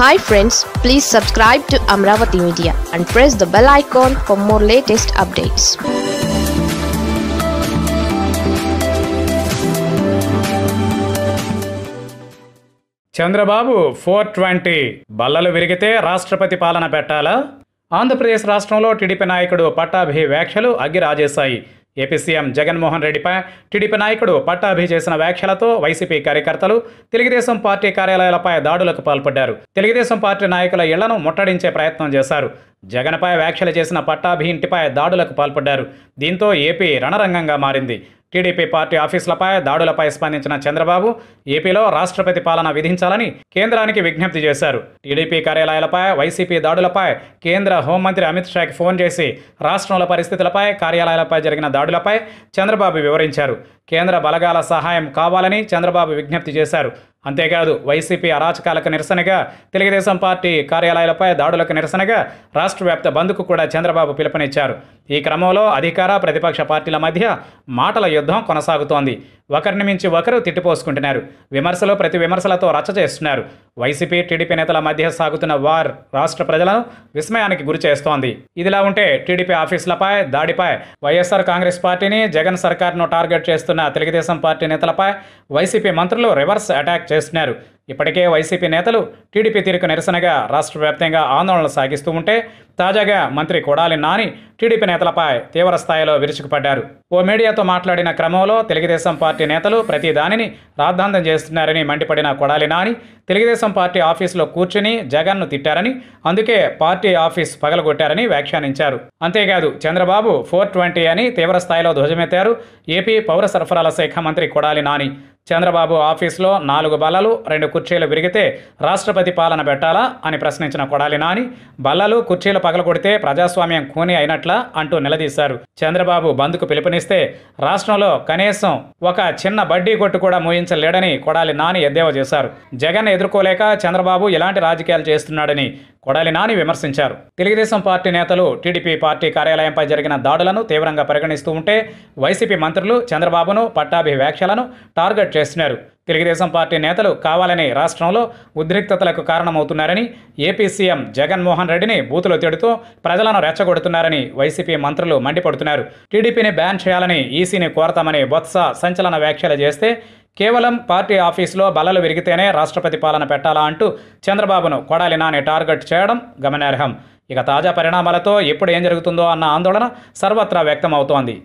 hi friends please subscribe to Amaravati media and press the bell icon for more latest updates Chandrababu four twenty బల్లలు విరిగితే రాష్ట్రపతి పాలన పెట్టాలా ఆంధ్రప్రదేశ్ రాష్ట్రంలో టీడీపీ నాయకుడు పట్టాభి వ్యాఖ్యలు అగ్గిరాజేశాయి ఏపీ సీఎం జగన్మోహన్ రెడ్డిపై టీడీపీ నాయకుడు పట్టాభి చేసిన వ్యాఖ్యలతో వైసీపీ కార్యకర్తలు తెలుగుదేశం పార్టీ కార్యాలయాలపై దాడులకు పాల్పడ్డారు తెలుగుదేశం పార్టీ నాయకుల ఇళ్లను ముట్టడించే ప్రయత్నం చేశారు జగన్పై వ్యాఖ్యలు చేసిన పట్టాభి ఇంటిపై దాడులకు పాల్పడ్డారు దీంతో ఏపీ రణరంగంగా మారింది టీడీపీ పార్టీ ఆఫీసులపై దాడులపై స్పందించిన చంద్రబాబు ఏపీలో రాష్ట్రపతి పాలన విధించాలని కేంద్రానికి విజ్ఞప్తి చేశారు టీడీపీ కార్యాలయాలపై వైసీపీ దాడులపై కేంద్ర హోంమంత్రి అమిత్ షాకి ఫోన్ చేసి రాష్ట్రంలో పరిస్థితులపై కార్యాలయాలపై జరిగిన దాడులపై చంద్రబాబు వివరించారు కేంద్ర బలగాల సహాయం కావాలని చంద్రబాబు విజ్ఞప్తి చేశారు అంతేకాదు వైసీపీ అరాచకాలకు నిరసనగా తెలుగుదేశం పార్టీ కార్యాలయాలపై దాడులకు నిరసనగా రాష్ట్ర వ్యాప్త బంద్కు కూడా చంద్రబాబు పిలుపునిచ్చారు ఈ క్రమంలో అధికార ప్రతిపక్ష పార్టీల మధ్య మాటల యుద్ధం కొనసాగుతోంది ఒకరిని మించి ఒకరు తిట్టిపోసుకుంటున్నారు విమర్శలు ప్రతి విమర్శలతో రచ్చ చేస్తున్నారు వైసీపీ టీడీపీ నేతల మధ్య సాగుతున్న వార్ రాష్ట్ర ప్రజలను విస్మయానికి గురి చేస్తోంది ఇదిలా ఉంటే టీడీపీ ఆఫీసులపై దాడిపై వైఎస్ఆర్ కాంగ్రెస్ పార్టీని జగన్ సర్కార్ను టార్గెట్ చేస్తున్న తెలుగుదేశం పార్టీ నేతలపై వైసీపీ మంత్రులు రివర్స్ అటాక్ చేస్తున్నారు ఇప్పటికే వైసీపీ నేతలు టీడీపీ తీరుకు నిరసనగా రాష్ట్ర వ్యాప్తంగా ఆందోళనలు సాగిస్తూ ఉంటే తాజాగా మంత్రి కొడాలి నాని టీడీపీ నేతలపై తీవ్ర స్థాయిలో విరుచుకుపడ్డారు ఓ మీడియాతో మాట్లాడిన క్రమంలో తెలుగుదేశం పార్టీ నేతలు ప్రతి దానిని రాద్ధాంతం చేస్తున్నారని మండిపడిన కొడాలి నాని తెలుగుదేశం పార్టీ ఆఫీసులో కూర్చుని జగన్ను తిట్టారని అందుకే పార్టీ ఆఫీస్ పగలగొట్టారని వ్యాఖ్యానించారు అంతేకాదు చంద్రబాబు ఫోర్ ట్వంటీ అని తీవ్ర స్థాయిలో ధ్వజమెత్తారు ఏపీ పౌర సరఫరాల శాఖ మంత్రి కొడాలి నాని చంద్రబాబు ఆఫీసులో నాలుగు బల్లలు రెండు కుర్చీలు విరిగితే రాష్ట్రపతి పాలన పెట్టాలా అని ప్రశ్నించిన కొడాలి నాని బల్లలు కుర్చీలు పగలగొడితే ప్రజాస్వామ్యం కూని అయినట్లా అంటూ నిలదీశారు చంద్రబాబు బంద్కు పిలుపునిస్తే రాష్ట్రంలో కనీసం ఒక చిన్న బడ్డీ కొట్టు కూడా మోయించలేడని కొడాలి నాని ఎద్దేవా చేశారు జగన్ ఎదుర్కోలేక చంద్రబాబు ఇలాంటి రాజకీయాలు చేస్తున్నాడని కొడాలి నాని విమర్శించారు తెలుగుదేశం పార్టీ నేతలు టీడీపీ పార్టీ కార్యాలయంపై జరిగిన దాడులను తీవ్రంగా పరిగణిస్తూ ఉంటే వైసీపీ మంత్రులు చంద్రబాబును పట్టాభి వ్యాఖ్యలను టార్గెట్ చేస్తున్నారు తెలుగుదేశం పార్టీ నేతలు కావాలని రాష్ట్రంలో ఉద్రిక్తతలకు కారణమవుతున్నారని ఏపీ సీఎం జగన్మోహన్ రెడ్డిని బూతులు తిడుతూ ప్రజలను రెచ్చగొడుతున్నారని వైసీపీ మంత్రులు మండిపడుతున్నారు టీడీపీని బ్యాన్ చేయాలని ఈసీని కోరతామని బొత్స సంచలన వ్యాఖ్యలు చేస్తే కేవలం పార్టీ ఆఫీసులో బలలు విరిగితేనే రాష్ట్రపతి పాలన పెట్టాలా అంటూ చంద్రబాబును కొడాలి నాని టార్గెట్ చేయడం గమనార్హం ఇక తాజా పరిణామాలతో ఎప్పుడు ఏం జరుగుతుందో అన్న ఆందోళన సర్వత్రా వ్యక్తమవుతోంది